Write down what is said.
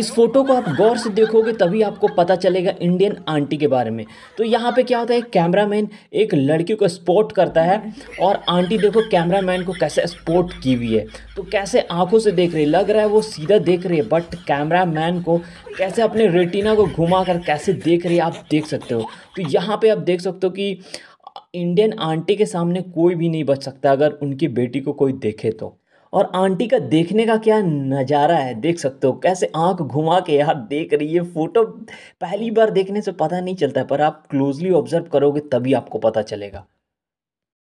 इस फोटो को आप गौर से देखोगे तभी आपको पता चलेगा इंडियन आंटी के बारे में तो यहाँ पे क्या होता है कैमरा कैमरामैन एक लड़की को स्पोर्ट करता है और आंटी देखो कैमरामैन को कैसे स्पोर्ट की हुई है तो कैसे आंखों से देख रही है लग रहा है वो सीधा देख रही है बट कैमरामैन को कैसे अपने रेटिना को घुमा कर कैसे देख रही है आप देख सकते हो तो यहाँ पर आप देख सकते हो कि इंडियन आंटी के सामने कोई भी नहीं बच सकता अगर उनकी बेटी को कोई देखे तो और आंटी का देखने का क्या नज़ारा है देख सकते हो कैसे आंख घुमा के यार देख रही है फ़ोटो पहली बार देखने से पता नहीं चलता है पर आप क्लोजली ऑब्जर्व करोगे तभी आपको पता चलेगा